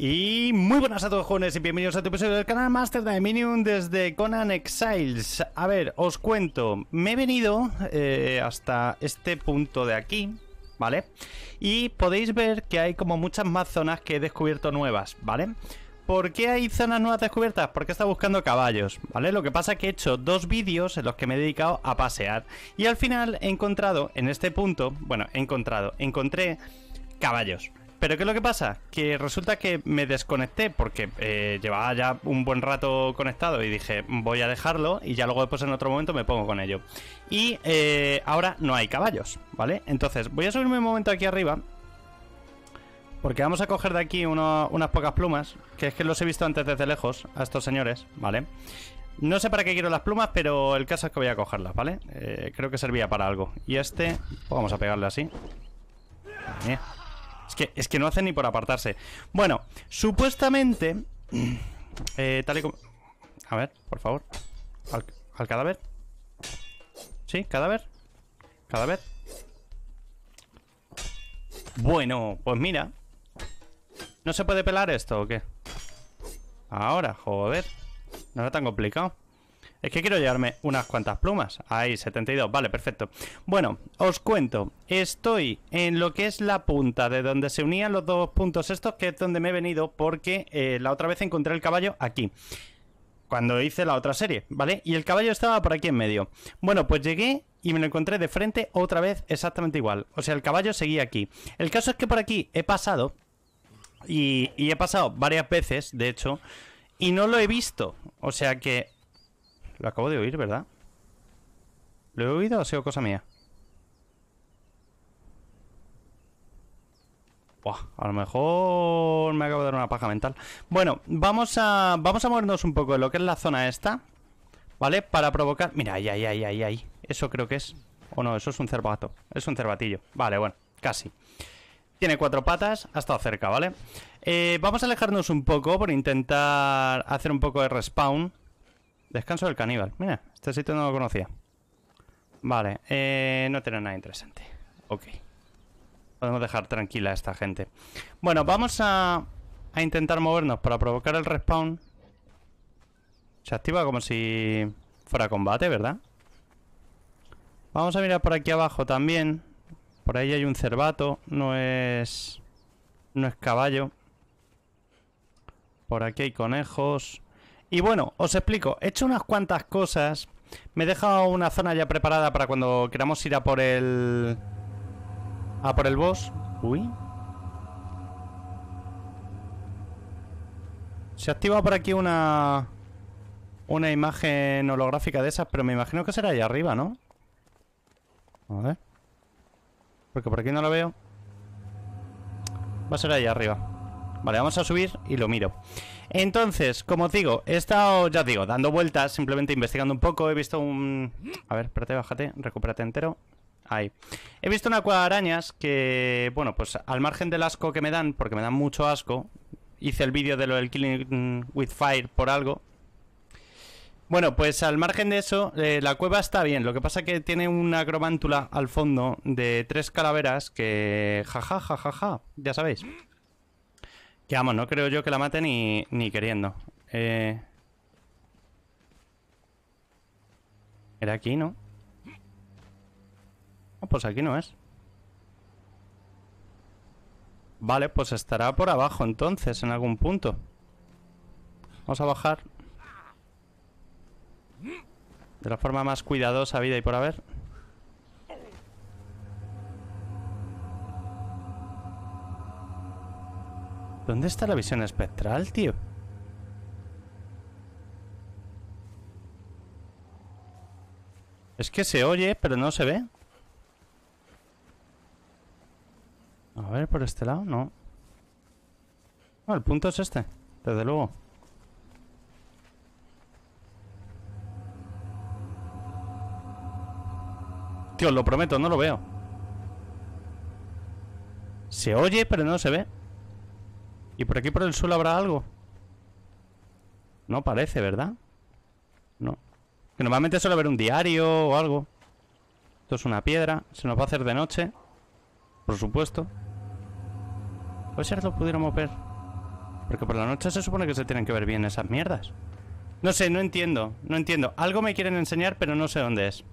Y muy buenas a todos jóvenes y bienvenidos a tu episodio del canal Master Minion desde Conan Exiles. A ver, os cuento, me he venido eh, hasta este punto de aquí, ¿vale? Y podéis ver que hay como muchas más zonas que he descubierto nuevas, ¿vale? ¿Por qué hay zonas nuevas descubiertas? Porque está buscando caballos, ¿vale? Lo que pasa es que he hecho dos vídeos en los que me he dedicado a pasear y al final he encontrado en este punto, bueno, he encontrado, encontré caballos. Pero ¿qué es lo que pasa? Que resulta que me desconecté porque eh, llevaba ya un buen rato conectado y dije, voy a dejarlo y ya luego después en otro momento me pongo con ello. Y eh, ahora no hay caballos, ¿vale? Entonces voy a subirme un momento aquí arriba. Porque vamos a coger de aquí unas pocas plumas, que es que los he visto antes desde lejos, a estos señores, ¿vale? No sé para qué quiero las plumas, pero el caso es que voy a cogerlas, ¿vale? Eh, creo que servía para algo. Y este, pues vamos a pegarle así. Es que, no hacen ni por apartarse. Bueno, supuestamente. Eh, tal y como. A ver, por favor. Al, al cadáver. ¿Sí? ¿Cadáver? ¿Cadáver? Bueno, pues mira. ¿No se puede pelar esto o qué? Ahora, joder. No era tan complicado. Es que quiero llevarme unas cuantas plumas. Ahí, 72. Vale, perfecto. Bueno, os cuento. Estoy en lo que es la punta de donde se unían los dos puntos estos, que es donde me he venido porque eh, la otra vez encontré el caballo aquí. Cuando hice la otra serie, ¿vale? Y el caballo estaba por aquí en medio. Bueno, pues llegué y me lo encontré de frente otra vez exactamente igual. O sea, el caballo seguía aquí. El caso es que por aquí he pasado y he pasado varias veces, de hecho, y no lo he visto. O sea que lo acabo de oír, ¿verdad? ¿Lo he oído o ha sido cosa mía? Buah, a lo mejor me acabo de dar una paja mental. Bueno, vamos a, vamos a movernos un poco de lo que es la zona esta. ¿Vale? Para provocar... Mira, ahí, ahí, ahí, ahí, ahí. Eso creo que es... O no, eso es un cervato. Es un cervatillo. Vale, bueno, casi. Tiene cuatro patas, ha estado cerca, ¿vale? Eh, vamos a alejarnos un poco por intentar hacer un poco de respawn. Descanso del caníbal. Mira, este sitio no lo conocía. Vale, eh, no tiene nada interesante. Ok. Podemos dejar tranquila a esta gente. Bueno, vamos a, a intentar movernos para provocar el respawn. Se activa como si fuera combate, ¿verdad? Vamos a mirar por aquí abajo también. Por ahí hay un cervato. No es... No es caballo. Por aquí hay conejos. Y bueno, os explico. He hecho unas cuantas cosas. Me he dejado una zona ya preparada para cuando queramos ir a por el... A por el boss. Uy. Se ha por aquí una... Una imagen holográfica de esas, pero me imagino que será allá arriba, ¿no? A ver. Porque por aquí no lo veo. Va a ser allá arriba. Vale, vamos a subir y lo miro. Entonces, como os digo, he estado, ya digo, dando vueltas, simplemente investigando un poco. He visto un... A ver, espérate, bájate, recupérate entero. Ahí. He visto una cueva de arañas que, bueno, pues al margen del asco que me dan, porque me dan mucho asco, hice el vídeo de lo del Killing with Fire por algo. Bueno, pues al margen de eso, eh, la cueva está bien. Lo que pasa que tiene una cromántula al fondo de tres calaveras que... ja ja, ja, ja, ya sabéis. Que vamos, no creo yo que la mate ni, ni queriendo. Eh, era aquí, ¿no? Ah, pues aquí no es. Vale, pues estará por abajo entonces, en algún punto. Vamos a bajar. De la forma más cuidadosa, vida y por haber. ¿Dónde está la visión espectral, tío? Es que se oye, pero no se ve. A ver, por este lado, no. No, el punto es este, desde luego. Tío, lo prometo, no lo veo. Se oye, pero no se ve. ¿Y por aquí por el suelo habrá algo? No parece, ¿verdad? No. Que normalmente suele haber un diario o algo. Esto es una piedra. Se nos va a hacer de noche. Por supuesto. Puede si lo pudiéramos ver. Porque por la noche se supone que se tienen que ver bien esas mierdas. No sé, no entiendo. No entiendo. Algo me quieren enseñar, pero no sé dónde es.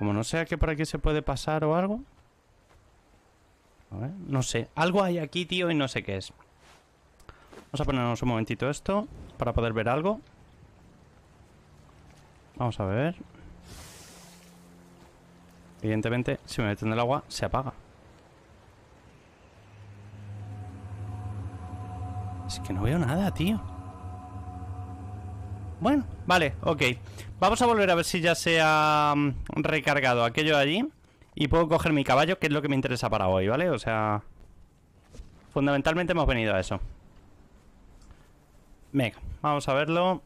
Como no sea que por aquí se puede pasar o algo no sé. Algo hay aquí, tío, y no sé qué es. Vamos a ponernos un momentito esto para poder ver algo. Vamos a ver. Evidentemente, si me meten el agua, se apaga. Es que no veo nada, tío. Bueno, vale, ok. Vamos a volver a ver si ya se ha mm, recargado aquello de allí. Y puedo coger mi caballo, que es lo que me interesa para hoy, ¿vale? O sea... Fundamentalmente hemos venido a eso. Venga, vamos a verlo.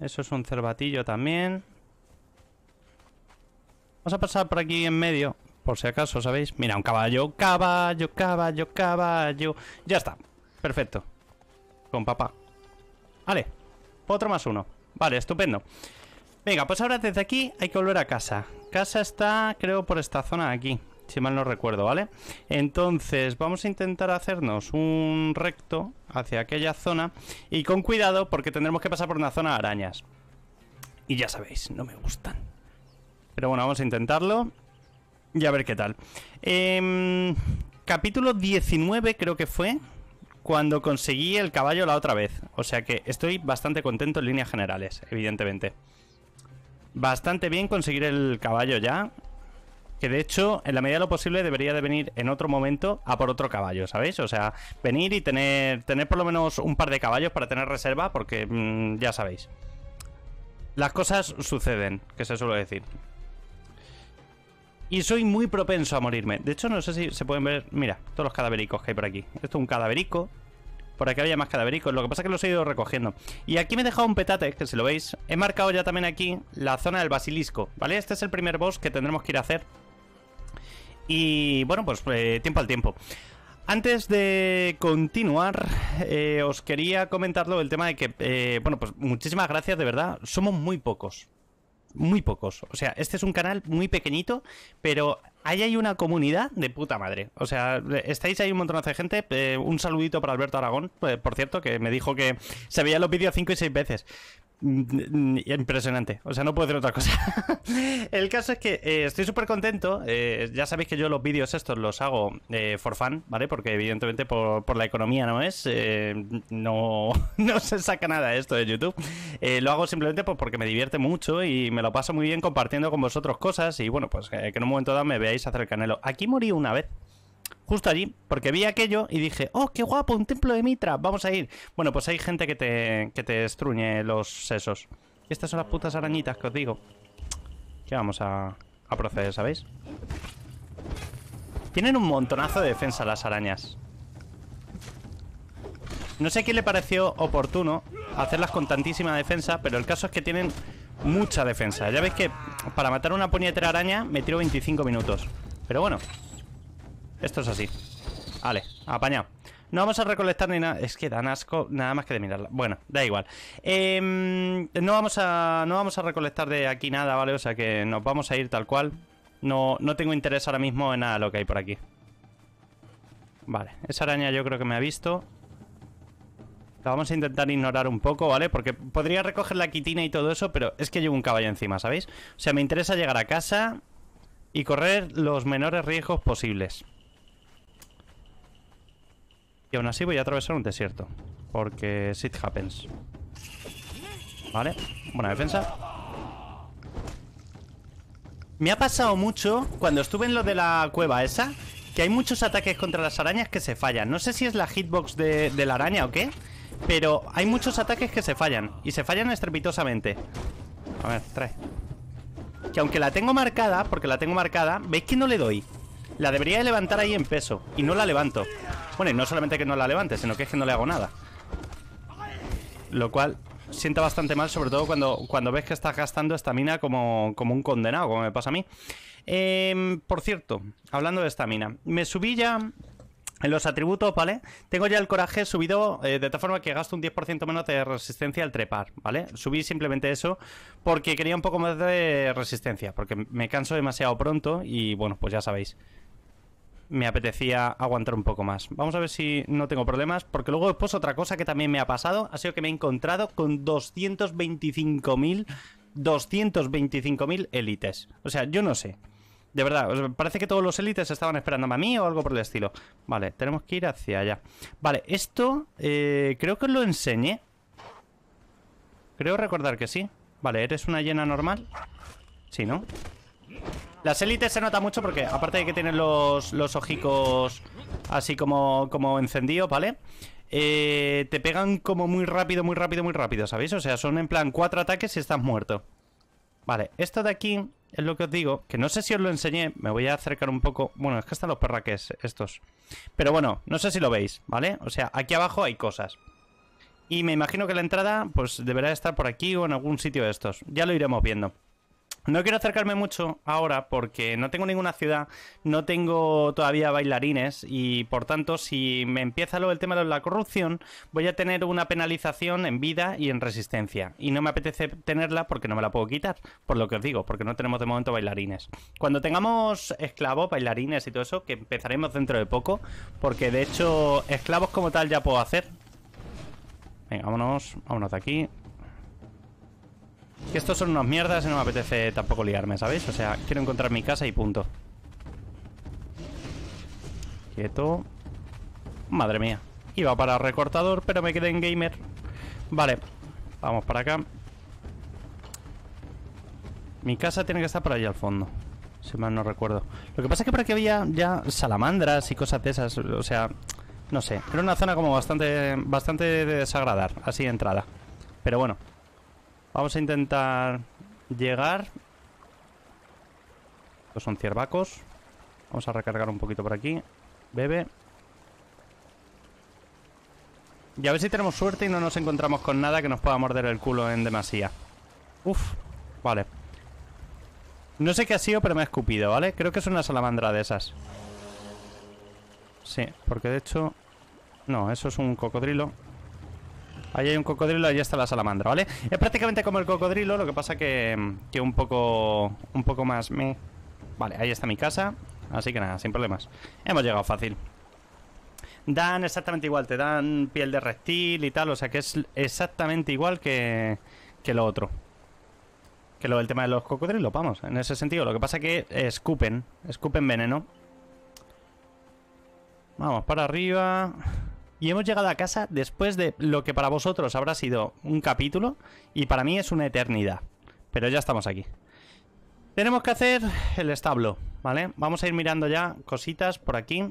Eso es un cervatillo también. Vamos a pasar por aquí en medio, por si acaso, ¿sabéis? Mira, un caballo, caballo, caballo, caballo. Ya está. Perfecto. Con papá. Vale. Otro más uno. Vale, estupendo. Venga, pues ahora desde aquí hay que volver a casa. Casa está, creo, por esta zona de aquí, si mal no recuerdo, ¿vale? Entonces vamos a intentar hacernos un recto hacia aquella zona y con cuidado porque tendremos que pasar por una zona de arañas. Y ya sabéis, no me gustan. Pero bueno, vamos a intentarlo y a ver qué tal. Em, capítulo 19 creo que fue cuando conseguí el caballo la otra vez. O sea que estoy bastante contento en líneas generales, evidentemente. Bastante bien conseguir el caballo ya. Que de hecho, en la medida de lo posible, debería de venir en otro momento a por otro caballo, ¿sabéis? O sea, venir y tener, tener por lo menos un par de caballos para tener reserva, porque mm, ya sabéis. Las cosas suceden, que se suele decir. Y soy muy propenso a morirme. De hecho, no sé si se pueden ver... Mira, todos los cadavericos que hay por aquí. Esto es un cadaverico, por aquí había más cadavericos. Lo que pasa es que los he ido recogiendo. Y aquí me he dejado un petate, que si lo veis. He marcado ya también aquí la zona del basilisco. ¿Vale? Este es el primer boss que tendremos que ir a hacer. Y bueno, pues eh, tiempo al tiempo. Antes de continuar, eh, os quería comentarlo el tema de que, eh, bueno, pues muchísimas gracias, de verdad. Somos muy pocos muy pocos. O sea, este es un canal muy pequeñito, pero ahí hay una comunidad de puta madre. O sea, estáis ahí un montonazo de gente. Eh, un saludito para Alberto Aragón, eh, por cierto, que me dijo que se veía los vídeos 5 y 6 veces. Mm, impresionante, o sea, no puedo hacer otra cosa. el caso es que eh, estoy súper contento. Eh, ya sabéis que yo los vídeos estos los hago eh, for fun, ¿vale? Porque evidentemente por, la economía no es. no, se saca nada esto de YouTube. lo hago simplemente pues, porque me divierte mucho y me lo paso muy bien compartiendo con vosotros cosas. Y bueno, pues que en un momento dado me veáis hacer el canelo. Aquí morí una vez justo allí, porque vi aquello y dije, oh, qué guapo, un templo de Mitra, vamos a ir. Bueno, pues hay gente que te, que te estruñe los sesos. estas son las putas arañitas que os digo. Que vamos a, a proceder, ¿sabéis? Tienen un montonazo de defensa las arañas. No sé a quién le pareció oportuno hacerlas con tantísima defensa, pero el caso es que tienen mucha defensa. Ya veis que para matar una puñetera araña me tiro 25 minutos. Pero bueno, esto es así. Vale, apañado. No vamos a recolectar ni nada. Es que dan asco nada más que de mirarla. Bueno, da igual. Em, no, vamos a, no vamos a recolectar de aquí nada, ¿vale? O sea que nos vamos a ir tal cual. No, no tengo interés ahora mismo en nada lo que hay por aquí. Vale, esa araña yo creo que me ha visto. La vamos a intentar ignorar un poco, ¿vale? Porque podría recoger la quitina y todo eso, pero es que llevo un caballo encima, ¿sabéis? O sea, me interesa llegar a casa y correr los menores riesgos posibles aún así voy a atravesar un desierto. Porque shit happens. Vale, buena defensa. Me ha pasado mucho cuando estuve en lo de la cueva esa, que hay muchos ataques contra las arañas que se fallan. No sé si es la hitbox de, de la araña o qué, pero hay muchos ataques que se fallan. Y se fallan estrepitosamente. A ver, trae. Que aunque la tengo marcada, porque la tengo marcada, ¿veis que no le doy? La debería levantar ahí en peso Y no la levanto Bueno, y no solamente que no la levante Sino que es que no le hago nada Lo cual sienta bastante mal Sobre todo cuando, cuando ves que estás gastando estamina como, como un condenado Como me pasa a mí em, Por cierto, hablando de esta mina Me subí ya en los atributos, ¿vale? Tengo ya el coraje subido eh, de tal forma que gasto un 10% menos de resistencia al trepar, ¿vale? Subí simplemente eso porque quería un poco más de resistencia, porque me canso demasiado pronto y bueno, pues ya sabéis me apetecía aguantar un poco más. Vamos a ver si no tengo problemas, porque luego después otra cosa que también me ha pasado ha sido que me he encontrado con 225.000 225.000 élites. O sea, yo no sé. De verdad, parece que todos los élites estaban esperándome a mí o algo por el estilo. Vale, tenemos que ir hacia allá. Vale, esto eh, creo que os lo enseñé. Creo recordar que sí. Vale, ¿eres una llena normal? Sí, ¿no? Las élites se nota mucho porque, aparte de que tienen los, los ojicos así como, como encendidos, ¿vale? Eh, te pegan como muy rápido, muy rápido, muy rápido, ¿sabéis? O sea, son en plan cuatro ataques y estás muerto. Vale, esto de aquí es lo que os digo, que no sé si os lo enseñé, me voy a acercar un poco. Bueno, es que están los perraques estos. Pero bueno, no sé si lo veis, ¿vale? O sea, aquí abajo hay cosas. Y me imagino que la entrada, pues deberá estar por aquí o en algún sitio de estos. Ya lo iremos viendo. No quiero acercarme mucho ahora porque no tengo ninguna ciudad, no tengo todavía bailarines y por tanto si me empieza lo del tema de la corrupción voy a tener una penalización en vida y en resistencia y no me apetece tenerla porque no me la puedo quitar, por lo que os digo, porque no tenemos de momento bailarines. Cuando tengamos esclavos, bailarines y todo eso, que empezaremos dentro de poco, porque de hecho esclavos como tal ya puedo hacer. Venga, vámonos, vámonos de aquí. Que estos son unas mierdas y no me apetece tampoco liarme, ¿sabéis? O sea, quiero encontrar mi casa y punto. Quieto. Madre mía. Iba para recortador, pero me quedé en gamer. Vale. Vamos para acá. Mi casa tiene que estar por allí al fondo. Si mal no recuerdo. Lo que pasa es que por aquí había ya salamandras y cosas de esas. O sea, no sé. Era una zona como bastante, bastante desagradar. Así de entrada. Pero bueno, Vamos a intentar llegar. Estos son ciervacos. Vamos a recargar un poquito por aquí. Bebe. Y a ver si tenemos suerte y no nos encontramos con nada que nos pueda morder el culo en demasía. Uf, vale. No sé qué ha sido, pero me ha escupido, ¿vale? Creo que es una salamandra de esas. Sí, porque de hecho... No, eso es un cocodrilo. Ahí hay un cocodrilo, ahí está la salamandra, ¿vale? Es prácticamente como el cocodrilo, lo que pasa que, que un poco un poco más me... Vale, ahí está mi casa, así que nada, sin problemas. Hemos llegado fácil. Dan exactamente igual, te dan piel de reptil y tal, o sea que es exactamente igual que, que lo otro. Que lo del tema de los cocodrilos, vamos, en ese sentido. Lo que pasa que escupen, escupen veneno. Vamos, para arriba. Y hemos llegado a casa después de lo que para vosotros habrá sido un capítulo y para mí es una eternidad. Pero ya estamos aquí. Tenemos que hacer el establo, ¿vale? Vamos a ir mirando ya cositas por aquí.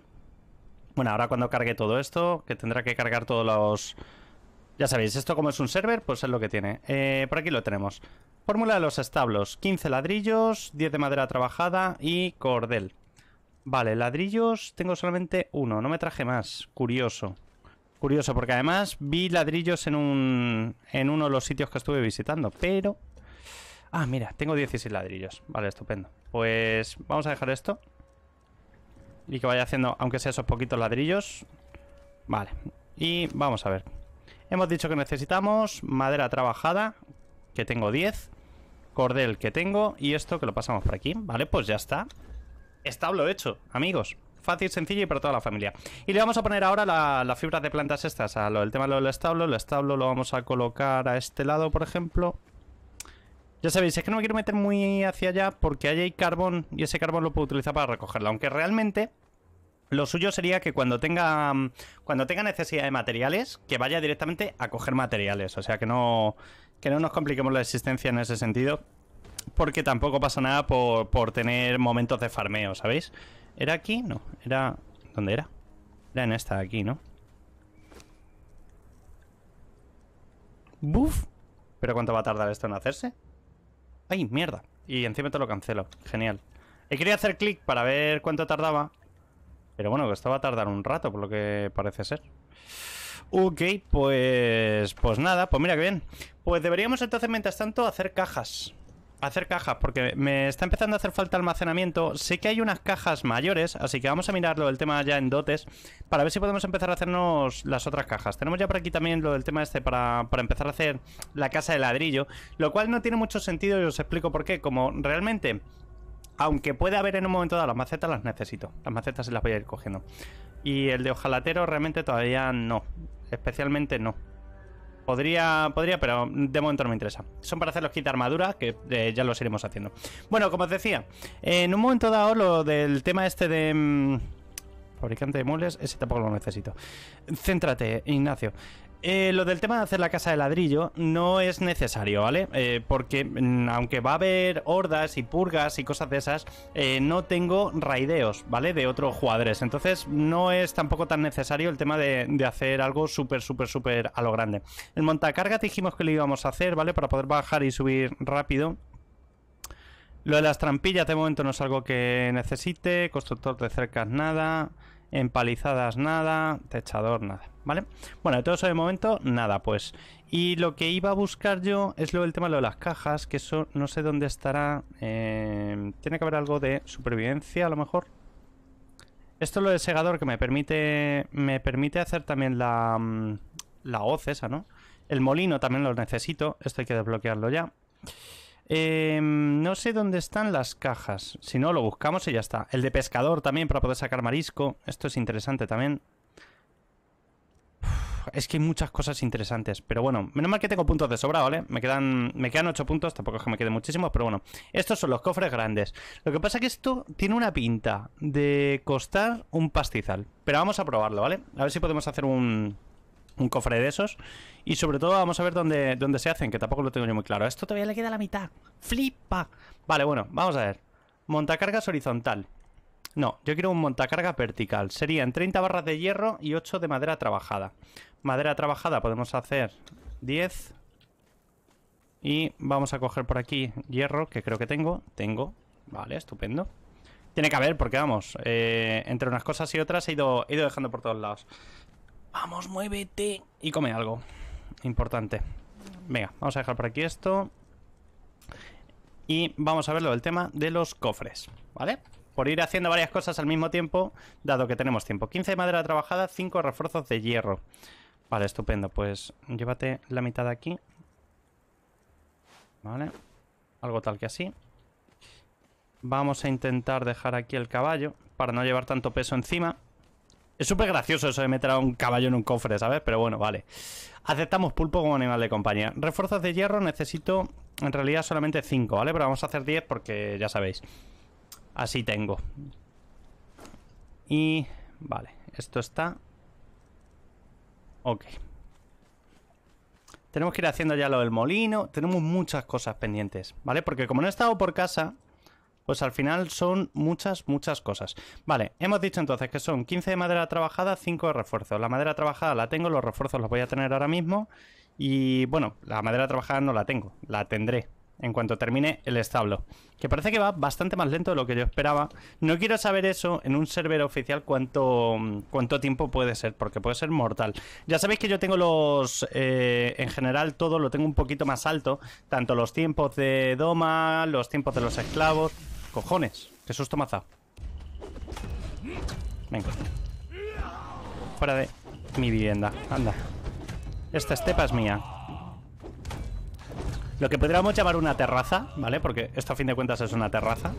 Bueno, ahora cuando cargue todo esto, que tendrá que cargar todos los... Ya sabéis, esto como es un server, pues es lo que tiene. Eh, por aquí lo tenemos. Fórmula de los establos. 15 ladrillos, 10 de madera trabajada y cordel. Vale, ladrillos tengo solamente uno, no me traje más. Curioso curioso, porque además vi ladrillos en, un, en uno de los sitios que estuve visitando, pero... Ah, mira, tengo 16 ladrillos. Vale, estupendo. Pues vamos a dejar esto. Y que vaya haciendo, aunque sea esos poquitos ladrillos. Vale. Y vamos a ver. Hemos dicho que necesitamos madera trabajada, que tengo 10. Cordel que tengo. Y esto que lo pasamos por aquí. Vale, pues ya está. Establo hecho, amigos fácil, sencilla y para toda la familia. Y le vamos a poner ahora las fibras de plantas estas, a el tema del establo. El establo lo vamos a colocar a este lado, por ejemplo. Ya sabéis, es que no me quiero meter muy hacia allá porque allí hay carbón y ese carbón lo puedo utilizar para recogerlo. Aunque realmente lo suyo sería que cuando tenga, mm, cuando tenga necesidad de materiales, que vaya directamente a coger materiales. O sea, que no, que no nos compliquemos la existencia en ese sentido. Porque tampoco pasa nada por, por tener momentos de farmeo, ¿sabéis? ¿Era aquí? No, era... ¿Dónde era? Era en esta de aquí, ¿no? ¡Buf! ¿Pero cuánto va a tardar esto en hacerse? ¡Ay, mierda! Y encima te lo cancelo. Genial. He querido hacer clic para ver cuánto tardaba. Pero bueno, esto va a tardar un rato, por lo que parece ser. Ok, pues... Pues nada, pues mira que bien. Pues deberíamos entonces, mientras tanto, hacer cajas hacer cajas, porque me está empezando a hacer falta almacenamiento. Sé que hay unas cajas mayores, así que vamos a mirarlo del tema ya en dotes, para ver si podemos empezar a hacernos las otras cajas. Tenemos ya por aquí también lo del tema este para, empezar a hacer la casa de ladrillo, lo cual no tiene mucho sentido y os explico por qué. Como realmente, aunque pueda haber en un momento dado las macetas, las necesito. Las macetas se las voy a ir cogiendo. Y el de ojalatero realmente todavía no, especialmente no. Podría, podría, pero de momento no me interesa. Son para hacer los kits de armadura, que eh, ya los iremos haciendo. Bueno, como os decía, en un momento dado lo del tema este de... Mm, fabricante de moles ese tampoco lo necesito. Céntrate, Ignacio. Eh, lo del tema de hacer la casa de ladrillo no es necesario, ¿vale? Eh, porque mm, aunque va a haber hordas y purgas y cosas de esas, eh, no tengo raideos, ¿vale? De otros jugadores. Entonces no es tampoco tan necesario el tema de, hacer algo súper, súper, súper a lo grande. El montacarga dijimos que lo íbamos a hacer, ¿vale? Para poder bajar y subir rápido. Lo de las trampillas de momento no es algo que necesite. Constructor de cercas nada empalizadas nada, techador nada, ¿vale? Bueno, de todo eso de momento nada, pues. Y lo que iba a buscar yo es lo del tema de las cajas, que eso no sé dónde estará. Em, tiene que haber algo de supervivencia a lo mejor. Esto es lo del segador que me permite me permite hacer también la, mm, la hoz esa, ¿no? El molino también lo necesito, esto hay que desbloquearlo ya. Em, no sé dónde están las cajas. Si no, lo buscamos y ya está. El de pescador también para poder sacar marisco. Esto es interesante también. es que hay muchas cosas interesantes. Pero bueno, menos mal que tengo puntos de sobra, ¿vale? Me quedan, me quedan 8 puntos. Tampoco es que me quede muchísimos, pero bueno. Estos son los cofres grandes. Lo que pasa es que esto tiene una pinta de costar un pastizal. Pero vamos a probarlo, ¿vale? A ver si podemos hacer un un cofre de esos. Y sobre todo vamos a ver dónde, dónde se hacen, que tampoco lo tengo yo muy claro. Esto todavía le queda la mitad. ¡Flipa! Vale, bueno, vamos a ver. Montacargas horizontal. No, yo quiero un montacarga vertical. Serían 30 barras de hierro y 8 de madera trabajada. Madera trabajada podemos hacer 10. Y vamos a coger por aquí hierro, que creo que tengo. Tengo. Vale, estupendo. Tiene que haber, porque vamos, eh, entre unas cosas y otras he ido, he ido dejando por todos lados. Vamos, muévete. Y come algo. Importante. Venga, vamos a dejar por aquí esto. Y vamos a verlo del tema de los cofres, ¿vale? Por ir haciendo varias cosas al mismo tiempo, dado que tenemos tiempo. 15 de madera trabajada, 5 refuerzos de hierro. Vale, estupendo. Pues llévate la mitad de aquí. Vale. Algo tal que así. Vamos a intentar dejar aquí el caballo para no llevar tanto peso encima. Es súper gracioso eso de meter a un caballo en un cofre, ¿sabes? Pero bueno, vale. Aceptamos pulpo como animal de compañía. Refuerzos de hierro necesito en realidad solamente 5, ¿vale? Pero vamos a hacer 10 porque ya sabéis. Así tengo. Y... Vale, esto está... Ok. Tenemos que ir haciendo ya lo del molino. Tenemos muchas cosas pendientes, ¿vale? Porque como no he estado por casa, pues al final son muchas, muchas cosas. Vale, hemos dicho entonces que son 15 de madera trabajada, 5 de refuerzo. La madera trabajada la tengo, los refuerzos los voy a tener ahora mismo. Y bueno, la madera trabajada no la tengo, la tendré en cuanto termine el establo. Que parece que va bastante más lento de lo que yo esperaba. No quiero saber eso en un server oficial cuánto, cuánto tiempo puede ser, porque puede ser mortal. Ya sabéis que yo tengo los... Eh, en general todo lo tengo un poquito más alto. Tanto los tiempos de Doma, los tiempos de los esclavos cojones. Qué susto maza. Venga. Fuera de mi vivienda. Anda. Esta estepa es mía. Lo que podríamos llamar una terraza, ¿vale? Porque esto a fin de cuentas es una terraza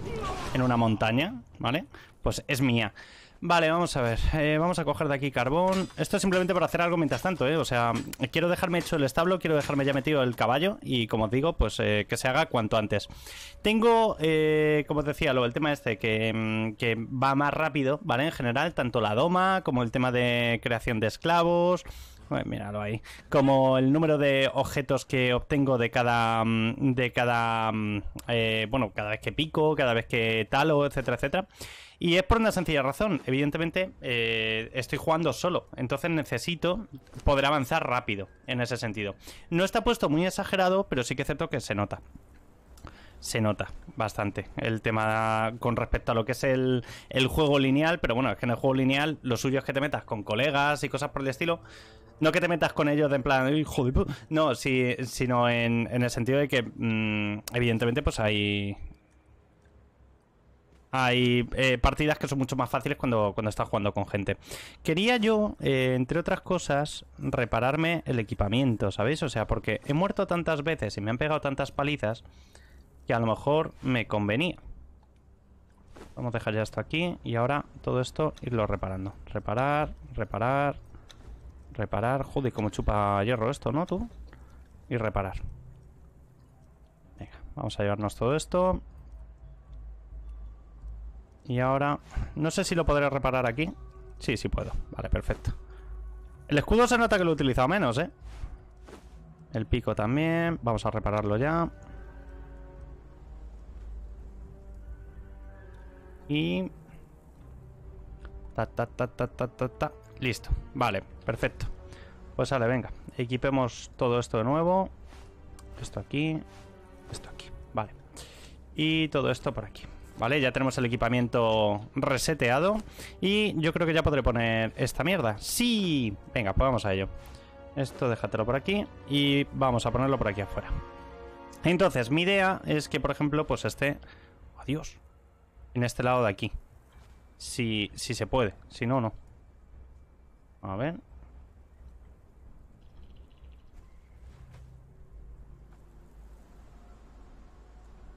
en una montaña, ¿vale? Pues es mía. Vale, vamos a ver. Eh, vamos a coger de aquí carbón. Esto es simplemente para hacer algo mientras tanto, ¿eh? O sea, quiero dejarme hecho el establo, quiero dejarme ya metido el caballo y, como os digo, pues eh, que se haga cuanto antes. Tengo, eh, como os decía, luego el tema este mm, que, va más rápido, ¿vale? En general, tanto la doma como el tema de creación de esclavos... míralo ahí. Como el número de objetos que obtengo de cada. Mm, de cada. Mm, bueno, cada vez que pico, cada vez que talo, etcétera, etcétera. Y es por una sencilla razón. Evidentemente, eh, estoy jugando solo. Entonces necesito poder avanzar rápido en ese sentido. No está puesto muy exagerado, pero sí que es cierto que se nota se nota bastante el tema con respecto a lo que es el, juego lineal, pero bueno, es que en el juego lineal lo suyo es que te metas con colegas y cosas por el estilo. No que te metas con ellos de en plan, No, sí, sino en, el sentido de que, mm, evidentemente, pues hay, hay eh, partidas que son mucho más fáciles cuando, cuando estás jugando con gente. Quería yo, eh, entre otras cosas, repararme el equipamiento, ¿sabéis? O sea, porque he muerto tantas veces y me han pegado tantas palizas que a lo mejor me convenía. Vamos a dejar ya esto aquí y ahora todo esto irlo reparando. Reparar, reparar, reparar. Joder, como chupa hierro esto, ¿no? Tú. Y reparar. Venga, vamos a llevarnos todo esto. Y ahora... No sé si lo podré reparar aquí. Sí, sí puedo. Vale, perfecto. El escudo se nota que lo he utilizado menos, ¿eh? El pico también. Vamos a repararlo ya. Y... Ta, ta, ta, Listo. Vale, perfecto. Pues vale, venga. Equipemos todo esto de nuevo. Esto aquí. Esto aquí. Vale. Y todo esto por aquí. Vale, ya tenemos el equipamiento reseteado Y yo creo que ya podré poner esta mierda ¡Sí! Venga, pues vamos a ello Esto déjatelo por aquí Y vamos a ponerlo por aquí afuera Entonces, mi idea es que, por ejemplo, pues esté... ¡Adiós! En este lado de aquí Si, si se puede, si no, no A ver,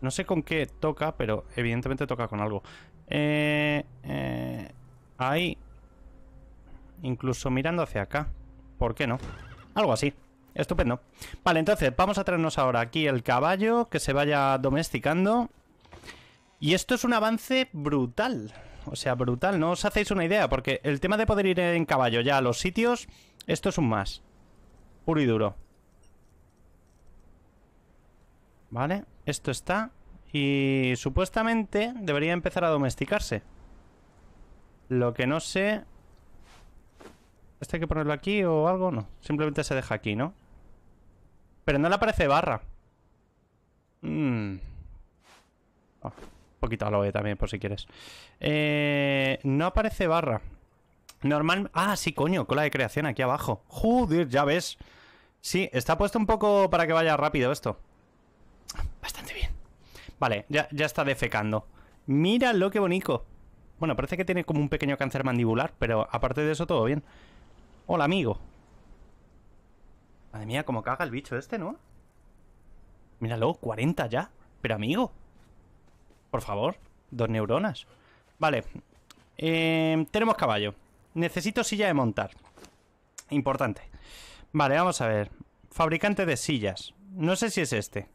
No sé con qué toca, pero evidentemente toca con algo. Eh, eh ahí. Incluso mirando hacia acá. ¿Por qué no? Algo así. Estupendo. Vale, entonces vamos a traernos ahora aquí el caballo que se vaya domesticando. Y esto es un avance brutal. O sea, brutal. No os hacéis una idea, porque el tema de poder ir en caballo ya a los sitios, esto es un más. Puro y duro. Vale, esto está. Y supuestamente debería empezar a domesticarse. Lo que no sé... ¿Este hay que ponerlo aquí o algo? No, simplemente se deja aquí, ¿no? Pero no le aparece barra. Mmm... un poquito también, por si quieres. Eh, no aparece barra. Normal... Ah, sí, coño, cola de creación aquí abajo. Joder, ya ves. Sí, está puesto un poco para que vaya rápido esto. Vale, ya, está defecando. Mira lo que bonito. Bueno, parece que tiene como un pequeño cáncer mandibular, pero aparte de eso todo bien. Hola, amigo. Madre mía, cómo caga el bicho este, ¿no? Míralo, 40 ya. Pero amigo. Por favor, dos neuronas. Vale. Em, tenemos caballo. Necesito silla de montar. Importante. Vale, vamos a ver. Fabricante de sillas. No sé si es este.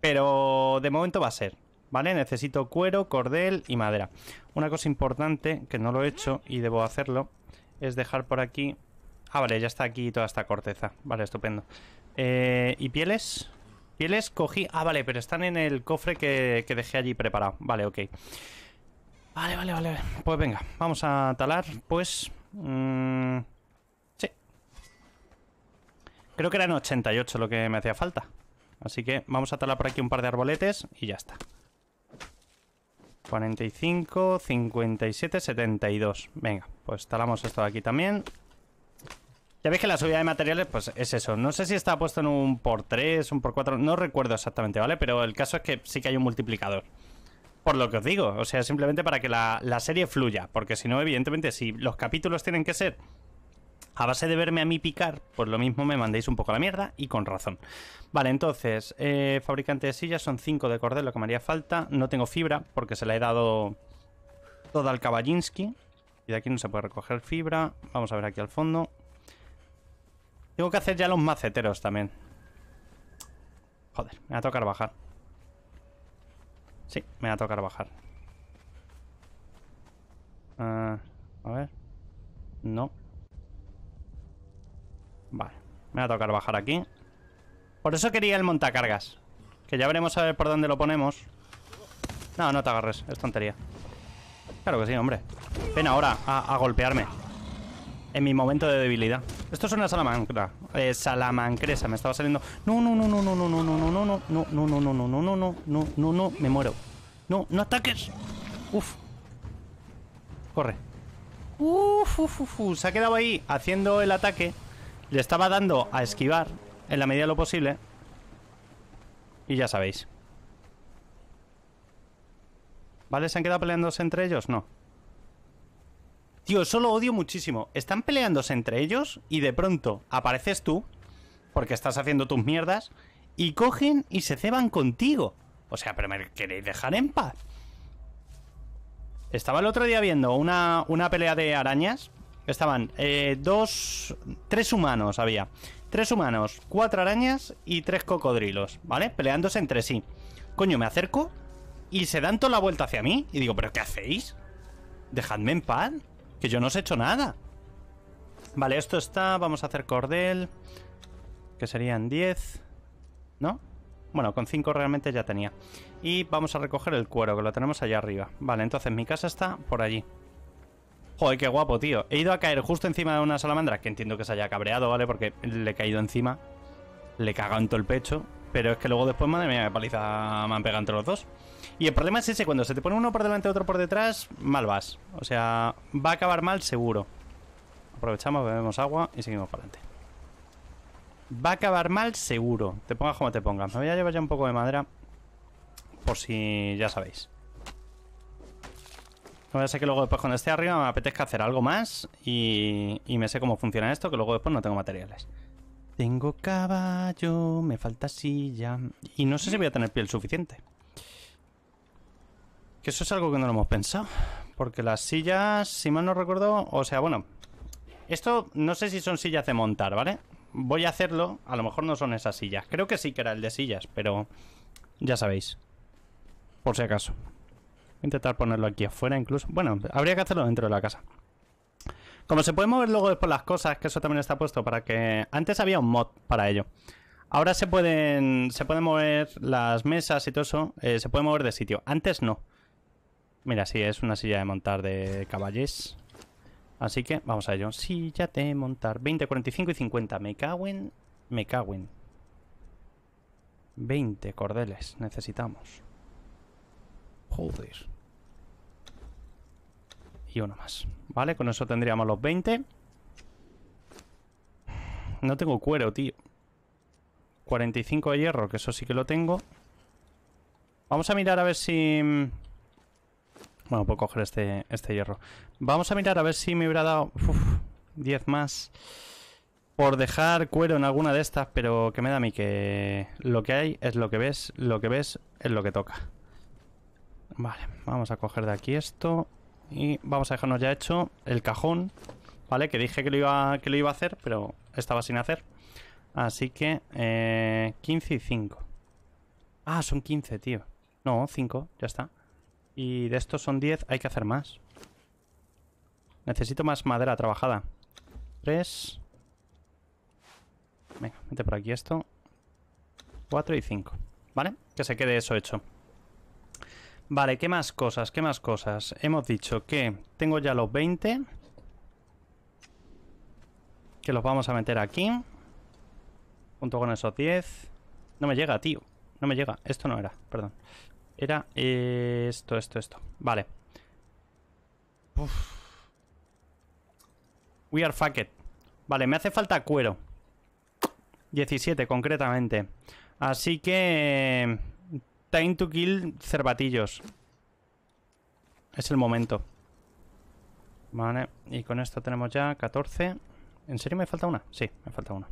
Pero de momento va a ser, ¿vale? Necesito cuero, cordel y madera. Una cosa importante, que no lo he hecho y debo hacerlo, es dejar por aquí... Ah, vale, ya está aquí toda esta corteza. Vale, estupendo. Eh, ¿Y pieles? Pieles cogí... Ah, vale, pero están en el cofre que, dejé allí preparado. Vale, ok. Vale, vale, vale. Pues venga, vamos a talar, pues... Mm, sí. Creo que eran 88 lo que me hacía falta. Así que vamos a talar por aquí un par de arboletes y ya está. 45, 57, 72. Venga, pues talamos esto de aquí también. Ya veis que la subida de materiales, pues es eso. No sé si está puesto en un por 3, un por 4, no recuerdo exactamente, ¿vale? Pero el caso es que sí que hay un multiplicador. Por lo que os digo, o sea, simplemente para que la, la serie fluya. Porque si no, evidentemente, si los capítulos tienen que ser a base de verme a mí picar, pues lo mismo me mandéis un poco la mierda y con razón. Vale, entonces, eh, fabricante de sillas son 5 de cordel, lo que me haría falta. No tengo fibra porque se la he dado toda al Kabajinsky. Y de aquí no se puede recoger fibra. Vamos a ver aquí al fondo. Tengo que hacer ya los maceteros también. Joder, me va a tocar bajar. Sí, me va a tocar bajar. Ah, a ver. No. Vale, me va a tocar bajar aquí Por eso quería el montacargas Que ya veremos a ver por dónde lo ponemos No, no te agarres, es tontería Claro que sí, hombre Ven ahora a, golpearme En mi momento de debilidad Esto es una salamancra. eh, Salamancresa, me estaba saliendo No, no, no, no, no, no, no, no, no, no No, no, no, no, no, no, no, no, no, no Me muero No, no ataques Uf Corre Uf, uf, uf, uf, se ha quedado ahí haciendo el ataque le estaba dando a esquivar en la medida de lo posible. Y ya sabéis. ¿Vale? ¿Se han quedado peleándose entre ellos? No. Tío, eso lo odio muchísimo. Están peleándose entre ellos y de pronto apareces tú, porque estás haciendo tus mierdas, y cogen y se ceban contigo. O sea, pero me queréis dejar en paz. Estaba el otro día viendo una, una pelea de arañas Estaban eh, dos, tres humanos había. Tres humanos, cuatro arañas y tres cocodrilos, ¿vale? Peleándose entre sí. Coño, me acerco y se dan toda la vuelta hacia mí. Y digo, ¿pero qué hacéis? Dejadme en paz, que yo no os he hecho nada. Vale, esto está, vamos a hacer cordel, que serían diez ¿no? Bueno, con cinco realmente ya tenía. Y vamos a recoger el cuero, que lo tenemos allá arriba. Vale, entonces mi casa está por allí. Joder, qué guapo, tío. He ido a caer justo encima de una salamandra, que entiendo que se haya cabreado, ¿vale? Porque le he caído encima. Le he cagado en todo el pecho. Pero es que luego después, madre mía, me paliza me han pegado entre los dos. Y el problema es ese, cuando se te pone uno por delante, Y otro por detrás, mal vas. O sea, va a acabar mal seguro. Aprovechamos, bebemos agua y seguimos para adelante. Va a acabar mal seguro. Te pongas como te pongas. Me voy a llevar ya un poco de madera. Por si ya sabéis. No que luego después cuando esté arriba me apetezca hacer algo más y, y me sé cómo funciona esto, que luego después no tengo materiales. Tengo caballo, me falta silla. Y no sé si voy a tener piel suficiente. Que eso es algo que no lo hemos pensado. Porque las sillas, si mal no recuerdo, o sea, bueno. Esto no sé si son sillas de montar, ¿vale? Voy a hacerlo. A lo mejor no son esas sillas. Creo que sí que era el de sillas, pero ya sabéis. Por si acaso. Voy a intentar ponerlo aquí afuera incluso. Bueno, habría que hacerlo dentro de la casa. Como se puede mover luego por las cosas, que eso también está puesto para que... Antes había un mod para ello. Ahora se pueden, se pueden mover las mesas y todo eso. Eh, se puede mover de sitio. Antes no. Mira, sí, es una silla de montar de caballes. Así que vamos a ello. Silla de montar. 20, 45 y 50. Me caguen. Me caguen. 20 cordeles necesitamos. Y uno más. Vale, con eso tendríamos los 20. No tengo cuero, tío. 45 de hierro, que eso sí que lo tengo. Vamos a mirar a ver si... Bueno, puedo coger este, este hierro. Vamos a mirar a ver si me hubiera dado... 10 más por dejar cuero en alguna de estas, pero que me da a mí que lo que hay es lo que ves, lo que ves es lo que toca. Vale, vamos a coger de aquí esto. Y vamos a dejarnos ya hecho el cajón, ¿vale? Que dije que lo iba, que lo iba a hacer, pero estaba sin hacer. Así que 15 eh, y 5. Ah, son 15, tío. No, 5, ya está. Y de estos son 10, hay que hacer más. Necesito más madera trabajada. 3. Venga, mete por aquí esto. 4 y 5. ¿Vale? Que se quede eso hecho. Vale, ¿qué más cosas? ¿Qué más cosas? Hemos dicho que tengo ya los 20. Que los vamos a meter aquí. Junto con esos 10. No me llega, tío. No me llega. Esto no era, perdón. Era eh, esto, esto, esto. Vale. We are fucked. Vale, me hace falta cuero. 17 concretamente. Así que... Time to kill cervatillos. Es el momento. Vale, y con esto tenemos ya 14. ¿En serio me falta una? Sí, me falta una.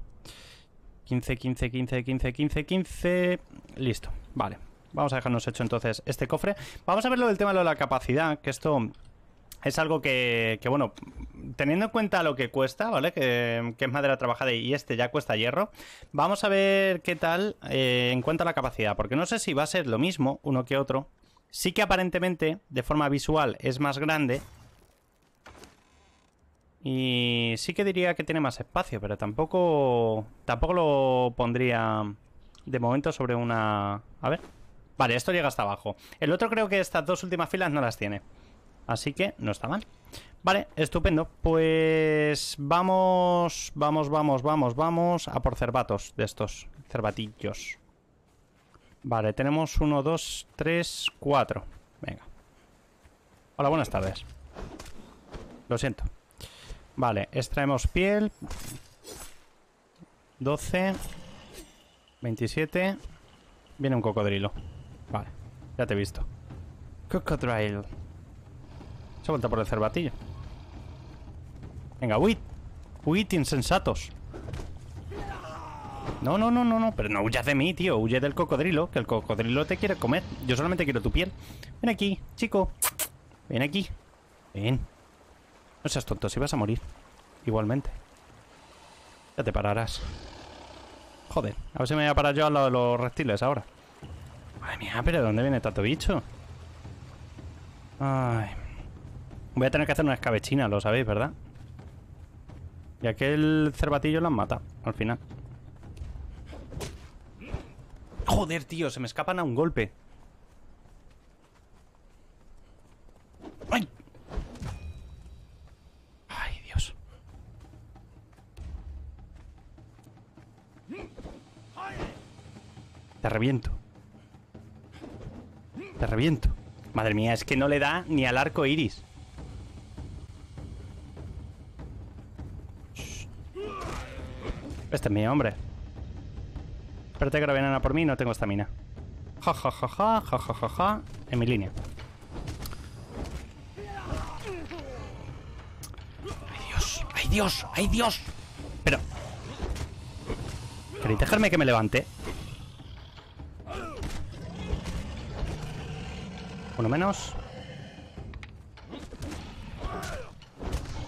15, 15, 15, 15, 15, 15. Listo, vale. Vamos a dejarnos hecho entonces este cofre. Vamos a ver lo del tema de la capacidad, que esto es algo que, que bueno, teniendo en cuenta lo que cuesta, ¿vale? Que, es madera trabajada y este ya cuesta hierro, vamos a ver qué tal eh, en cuanto a la capacidad, porque no sé si va a ser lo mismo uno que otro. Sí que aparentemente, de forma visual, es más grande. Y sí que diría que tiene más espacio, pero tampoco, tampoco lo pondría de momento sobre una... A ver. Vale, esto llega hasta abajo. El otro creo que estas dos últimas filas no las tiene. Así que no está mal. Vale, estupendo. Pues vamos, vamos, vamos, vamos, vamos a por cervatos de estos, cervatillos. Vale, tenemos uno, dos, tres, cuatro. Venga. Hola, buenas tardes. Lo siento. Vale, extraemos piel. 12. 27. Viene un cocodrilo. Vale, ya te he visto. Cocodrilo. Se vuelto por el cervatillo. Venga, huid. Huid, insensatos. No, no, no, no, no. Pero no huyas de mí, tío. Huye del cocodrilo, que el cocodrilo te quiere comer. Yo solamente quiero tu piel. Ven aquí, chico. Ven aquí. Ven. No seas tonto, si vas a morir. Igualmente. Ya te pararás. Joder, a ver si me voy a parar yo a los, los reptiles ahora. Madre mía, pero ¿de dónde viene tanto bicho? Ay, Voy a tener que hacer una escabechina, lo sabéis, ¿verdad? Y aquel cervatillo la mata, al final. Joder, tío, se me escapan a un golpe. ¡Ay! ¡Ay, Dios! Te reviento. Te reviento. Madre mía, es que no le da ni al arco iris. Este es mi hombre. Espérate que ahora vienen por mí no tengo esta mina. Ja, ja, ja, ja, ja, ja, ja, ja. En mi línea. ¡Ay, Dios! ¡Ay, Dios! ¡Ay, Dios! Pero... ¿Queréis dejarme que me levante? Uno menos.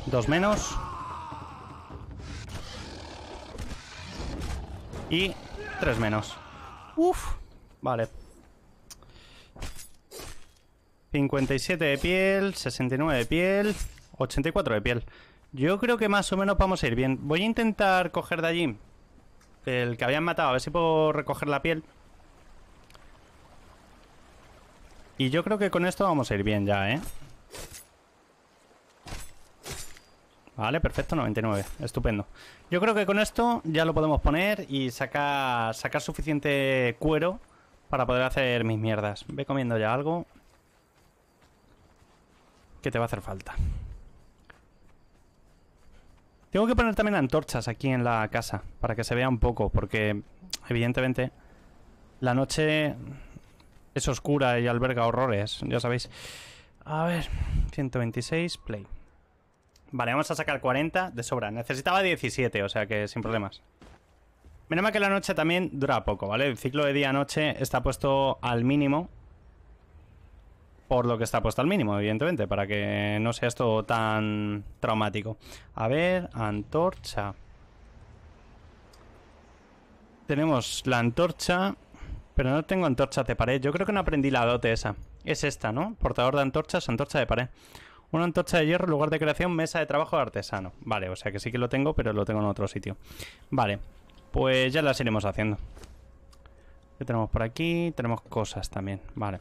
Dos menos. Y tres menos. Uf, vale. 57 de piel, 69 de piel, 84 de piel. Yo creo que más o menos vamos a ir bien. Voy a intentar coger de allí el que habían matado, a ver si puedo recoger la piel. Y yo creo que con esto vamos a ir bien ya, ¿eh? Vale, perfecto, 99. Estupendo. Yo creo que con esto ya lo podemos poner y sacar, sacar suficiente cuero para poder hacer mis mierdas. Ve comiendo ya algo que te va a hacer falta. Tengo que poner también antorchas aquí en la casa para que se vea un poco, porque evidentemente la noche es oscura y alberga horrores, ya sabéis. A ver, 126, play. Vale, vamos a sacar 40 de sobra. Necesitaba 17, o sea que sin problemas. Menos mal que la noche también dura poco, ¿vale? El ciclo de día-noche está puesto al mínimo. Por lo que está puesto al mínimo, evidentemente, para que no sea esto tan traumático. A ver, antorcha. Tenemos la antorcha, pero no tengo antorcha de pared. Yo creo que no aprendí la dote esa. Es esta, ¿no? Portador de antorchas, antorcha de pared. Una antorcha de hierro, lugar de creación, mesa de trabajo artesano. Vale, o sea que sí que lo tengo, pero lo tengo en otro sitio. Vale, pues ya las iremos haciendo. ¿Qué tenemos por aquí? Tenemos cosas también, vale.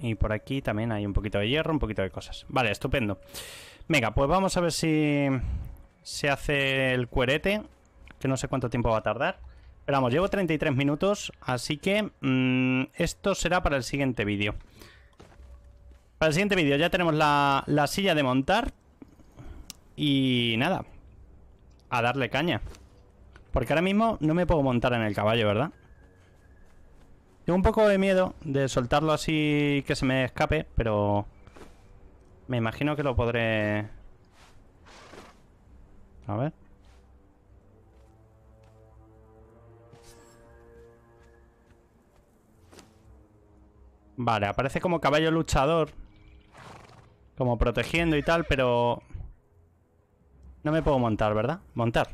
Y por aquí también hay un poquito de hierro, un poquito de cosas. Vale, estupendo. Venga, pues vamos a ver si se hace el cuerete, que no sé cuánto tiempo va a tardar. Pero vamos, llevo 33 minutos, así que mm, esto será para el siguiente vídeo. Para el siguiente vídeo ya tenemos la, silla de montar. Y nada. A darle caña. Porque ahora mismo no me puedo montar en el caballo, ¿verdad? Tengo un poco de miedo de soltarlo así que se me escape, pero... Me imagino que lo podré... A ver. Vale, aparece como caballo luchador. Como protegiendo y tal, pero... No me puedo montar, ¿verdad? Montar.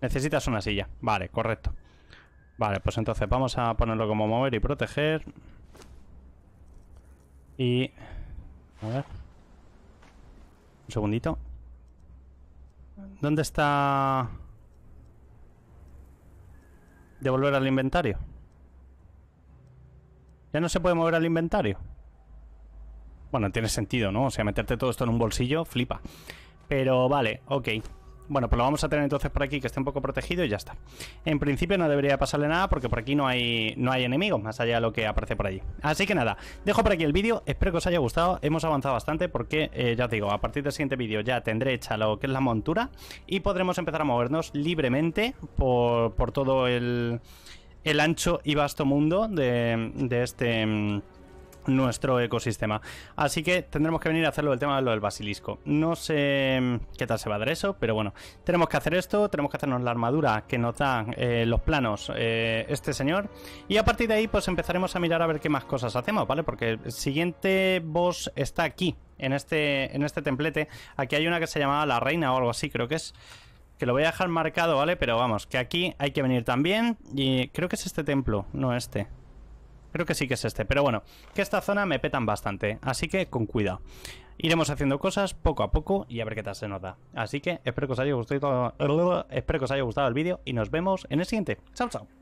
Necesitas una silla. Vale, correcto. Vale, pues entonces vamos a ponerlo como mover y proteger. Y... A ver. Un segundito. ¿Dónde está...? Devolver al inventario. ¿Ya no se puede mover al inventario? Bueno, tiene sentido, ¿no? O sea, meterte todo esto en un bolsillo, flipa. Pero vale, ok. Bueno, pues lo vamos a tener entonces por aquí, que esté un poco protegido y ya está. En principio no debería pasarle nada porque por aquí no hay, no hay enemigos, más allá de lo que aparece por allí. Así que nada, dejo por aquí el vídeo, espero que os haya gustado. Hemos avanzado bastante porque, eh, ya os digo, a partir del siguiente vídeo ya tendré hecha lo que es la montura y podremos empezar a movernos libremente por, todo el, el ancho y vasto mundo de este mm, nuestro ecosistema. Así que tendremos que venir a hacerlo el tema de lo del basilisco. No sé mm, qué tal se va a dar eso, pero bueno, tenemos que hacer esto, tenemos que hacernos la armadura que nos dan eh, los planos eh, este señor. Y a partir de ahí, pues empezaremos a mirar a ver qué más cosas hacemos, ¿vale? Porque el siguiente boss está aquí, en este, en este templete. Aquí hay una que se llamaba la reina o algo así, creo que es que lo voy a dejar marcado, ¿vale? Pero vamos, que aquí hay que venir también. Y creo que es este templo, no este. Creo que sí que es este, pero bueno, que esta zona me petan bastante, así que con cuidado. Iremos haciendo cosas poco a poco y a ver qué tal se nota, Así que espero que os haya gustado, espero que os haya gustado el vídeo y nos vemos en el siguiente. Chao, chao.